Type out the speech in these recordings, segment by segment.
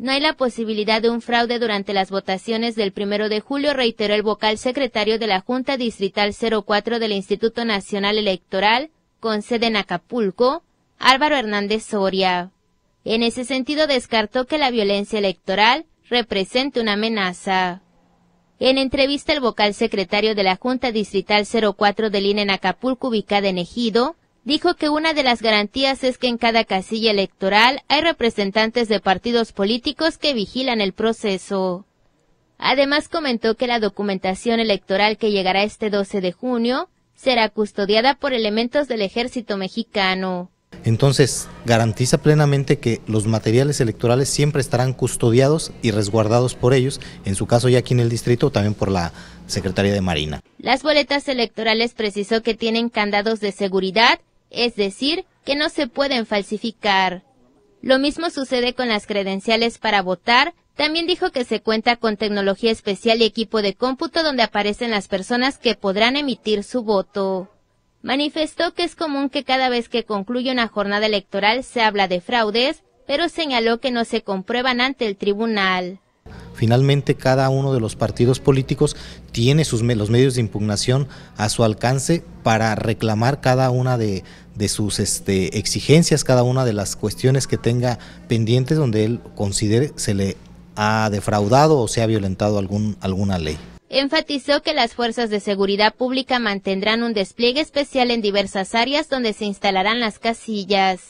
No hay la posibilidad de un fraude durante las votaciones del 1 de julio, reiteró el vocal secretario de la Junta Distrital 04 del Instituto Nacional Electoral, con sede en Acapulco, Álvaro Hernández Soria. En ese sentido, descartó que la violencia electoral represente una amenaza. En entrevista, el vocal secretario de la Junta Distrital 04 del INE en Acapulco, ubicada en Ejido, dijo que una de las garantías es que en cada casilla electoral hay representantes de partidos políticos que vigilan el proceso. Además comentó que la documentación electoral que llegará este 12 de junio será custodiada por elementos del ejército mexicano. Entonces, garantiza plenamente que los materiales electorales siempre estarán custodiados y resguardados por ellos, en su caso ya aquí en el distrito, también por la Secretaría de Marina. Las boletas electorales precisó que tienen candados de seguridad es decir, que no se pueden falsificar. Lo mismo sucede con las credenciales para votar. También dijo que se cuenta con tecnología especial y equipo de cómputo donde aparecen las personas que podrán emitir su voto. Manifestó que es común que cada vez que concluye una jornada electoral se habla de fraudes, pero señaló que no se comprueban ante el tribunal. Finalmente, cada uno de los partidos políticos tiene sus, los medios de impugnación a su alcance para reclamar cada una de, sus este, exigencias, cada una de las cuestiones que tenga pendientes donde él considere se le ha defraudado o se ha violentado algún, alguna ley. Enfatizó que las fuerzas de seguridad pública mantendrán un despliegue especial en diversas áreas donde se instalarán las casillas.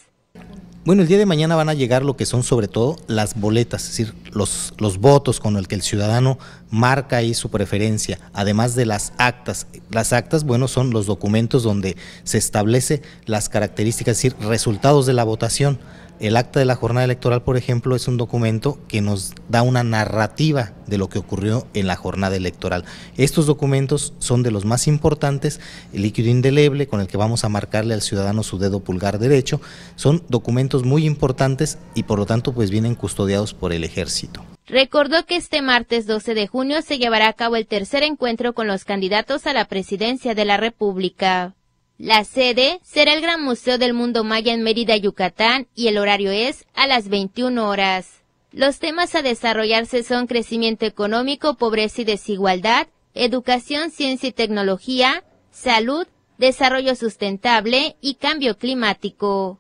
Bueno, el día de mañana van a llegar lo que son sobre todo las boletas, es decir, los, votos con el que el ciudadano marca ahí su preferencia, además de las actas. Las actas, bueno, son los documentos donde se establece las características, es decir, resultados de la votación. El acta de la jornada electoral, por ejemplo, es un documento que nos da una narrativa de lo que ocurrió en la jornada electoral. Estos documentos son de los más importantes, el líquido indeleble con el que vamos a marcarle al ciudadano su dedo pulgar derecho, son documentos muy importantes y por lo tanto pues vienen custodiados por el ejército. Recordó que este martes 12 de junio se llevará a cabo el tercer encuentro con los candidatos a la presidencia de la República. La sede será el Gran Museo del Mundo Maya en Mérida, Yucatán, y el horario es a las 21 horas. Los temas a desarrollarse son crecimiento económico, pobreza y desigualdad, educación, ciencia y tecnología, salud, desarrollo sustentable y cambio climático.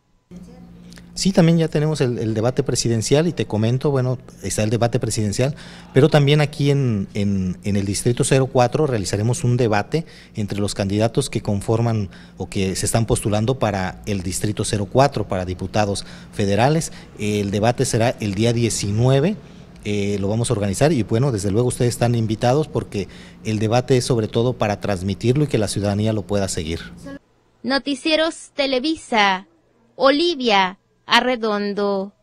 Sí, también ya tenemos el, debate presidencial y te comento, bueno, está el debate presidencial, pero también aquí en, el Distrito 04 realizaremos un debate entre los candidatos que conforman o que se están postulando para el Distrito 04, para diputados federales. El debate será el día 19. Eh, lo vamos a organizar y bueno, desde luego ustedes están invitados porque el debate es sobre todo para transmitirlo y que la ciudadanía lo pueda seguir. Noticieros Televisa, Olivia Arredondo